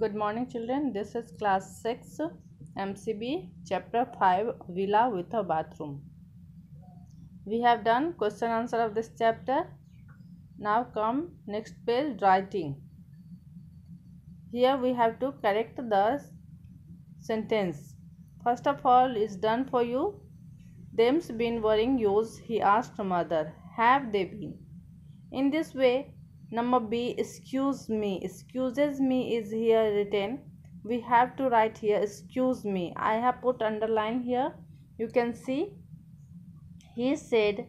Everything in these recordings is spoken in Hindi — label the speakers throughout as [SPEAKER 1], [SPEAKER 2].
[SPEAKER 1] Good morning children. This is class 6 MCB chapter 5 villa with a bathroom. We have done question answer of this chapter. Now come next page writing. Here we have to correct the sentence. First of all is done for you. Them's been wearing yours he asked mother. Have they been? In this way number b excuse me excuses me is here written we have to write here excuse me i have put underline here you can see he said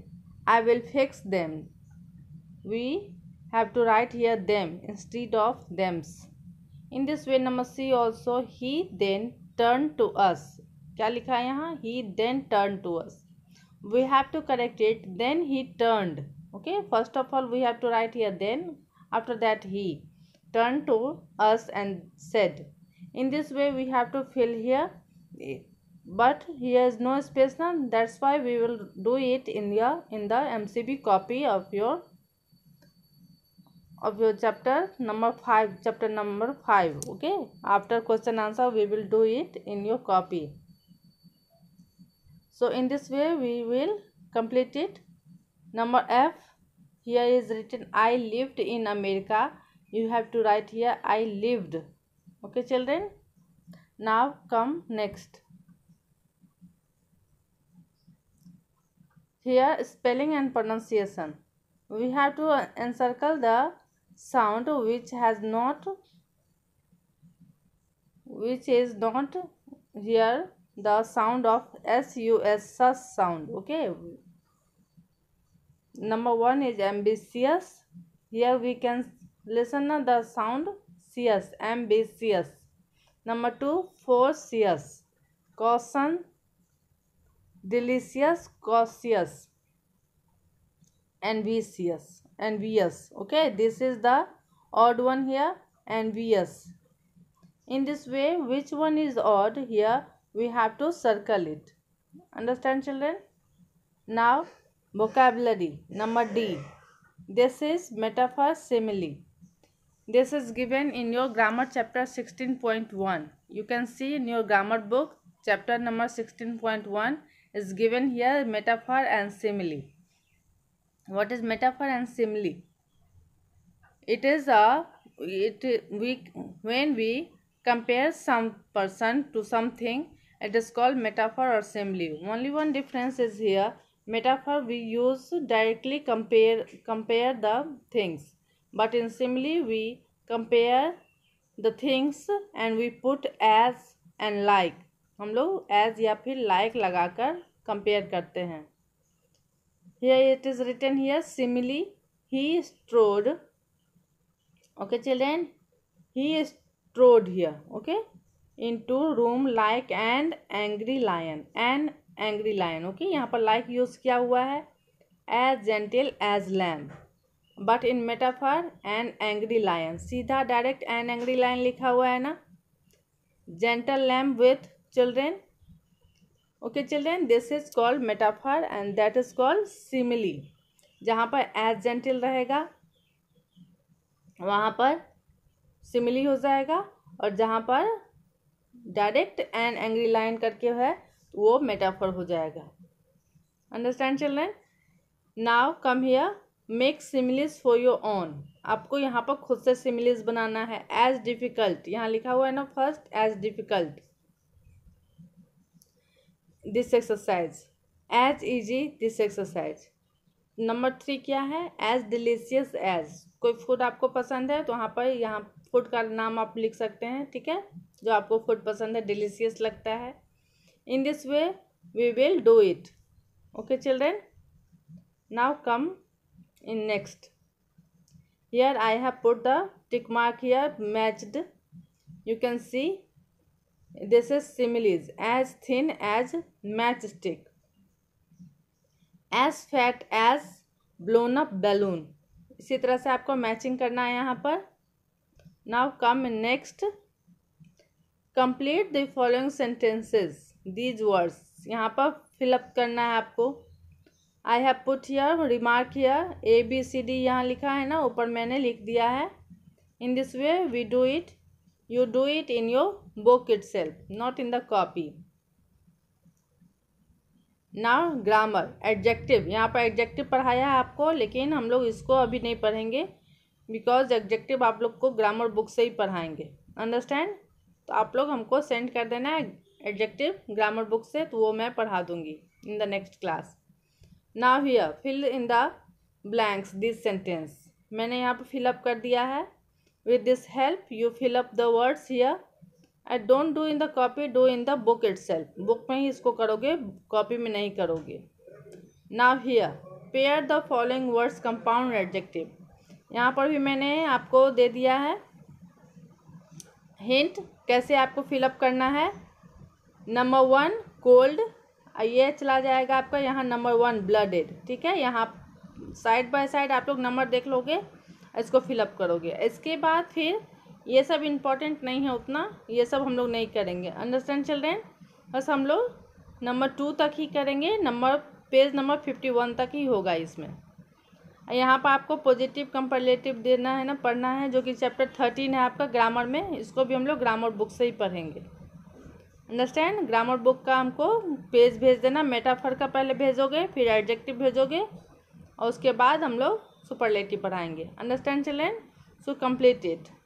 [SPEAKER 1] i will fix them we have to write here them instead of thems in this way number c also he then turned to us क्या लिखा है यहाँ ही then turn to us we have to correct it then ही okay first of all we have to write here then after that he turned to us and said in this way we have to fill here but here is no space now that's why we will do it in your in the mcb copy of your of your chapter number 5 chapter number 5 okay after question answer we will do it in your copy so in this way we will complete it number f here is written i lived in america you have to write here i lived okay children now come next here spelling and pronunciation we have to encircle the sound which has not which is not here the sound of sus sus sound okay number one is ambitious here we can listen uh, the sound C S, ambitious number two forcious caution delicious cautious envious envious okay this is the odd one here envious in this way which one is odd here we have to circle it understand children now Vocabulary number D. This is metaphor simile. This is given in your grammar chapter 16.1. You can see in your grammar book chapter number 16.1 is given here metaphor and simile. What is metaphor and simile? It is a it we when we compare some person to something it is called metaphor or simile. Only one difference is here metaphor we use directly compare compare the things but in simile we compare the things and we put as and like हम लोग as या फिर like लगाकर compare करते हैं here it is written here simile he strode okay children he strode here okay into room like an angry lion an angry lion okay यहाँ पर लाइक यूज़ किया हुआ है as gentle as lamb but in metaphor an angry lion सीधा डायरेक्ट एन एंग्री लाइन लिखा हुआ है ना gentle lamb with children okay children this is called metaphor and that is called simile जहाँ पर एज जेंटिल रहेगा वहाँ पर सिमिली हो जाएगा और जहाँ पर डायरेक्ट एन एंग्री लाइन करके है वो मेटाफर हो जाएगा अंडरस्टैंड चल हैं now come here make similes for your own आपको यहाँ पर खुद से सिमिलिस बनाना है एज डिफ़िकल्ट यहाँ लिखा हुआ है ना first as difficult this exercise as easy this exercise number three क्या है एज डिलीशियस एज कोई फूड आपको पसंद है तो वहाँ पर यहाँ फूड का नाम आप लिख सकते हैं ठीक है जो आपको फूड पसंद है डिलीशियस लगता है in this way we will do it okay children now come in next here i have put the tick mark here matched you can see this is similes as thin as matchstick as fat as blown up balloon इसी तरह से आपको मैचिंग करना है यहाँ पर now come next complete the following sentences these words यहाँ पर फिलअप करना है आपको I have put here remark here A B C D यहाँ लिखा है ना ऊपर मैंने लिख दिया है in this way we do it you do it in your book itself not in the copy now grammar adjective यहाँ पर एडजेक्टिव पढ़ाया है आपको लेकिन हम लोग इसको अभी नहीं पढ़ेंगे बिकॉज एडजेक्टिव आप लोग को ग्रामर बुक से ही पढ़ाएंगे अंडरस्टैंड तो आप लोग हमको सेंड कर देना है एडजेक्टिव ग्रामर बुक से तो वो मैं पढ़ा दूंगी in the next class now here fill in the blanks this sentence मैंने यहाँ पर फिलअप कर दिया है with this help you fill up the words here I don't do in the copy do in the book it book में ही इसको करोगे कॉपी में नहीं करोगे now here pair the following words compound adjective यहाँ पर भी मैंने आपको दे दिया है हिंट कैसे आपको फिलअप करना है नंबर वन कोल्ड ये चला जाएगा आपका यहाँ नंबर वन ब्लडेड ठीक है यहाँ साइड बाय साइड आप लोग नंबर देख लोगे इसको फिलअप करोगे इसके बाद फिर ये सब इम्पॉर्टेंट नहीं है उतना ये सब हम लोग नहीं करेंगे अंडरस्टैंड चिल्ड्रेन बस हम लोग नंबर टू तक ही करेंगे number page number fifty one तक ही होगा इसमें यहाँ पर आपको पॉजिटिव कंपरेटिव देना है ना पढ़ना है जो कि चैप्टर थर्टीन है आपका ग्रामर में इसको भी हम लोग ग्रामर बुक से ही पढ़ेंगे अंडरस्टैंड ग्रामर बुक का हमको पेज भेज देना मेटाफर का पहले भेजोगे फिर एडजेक्टिव भेजोगे और उसके बाद हम लोग सुपरलेटिव पढ़ाएंगे understand children so complete it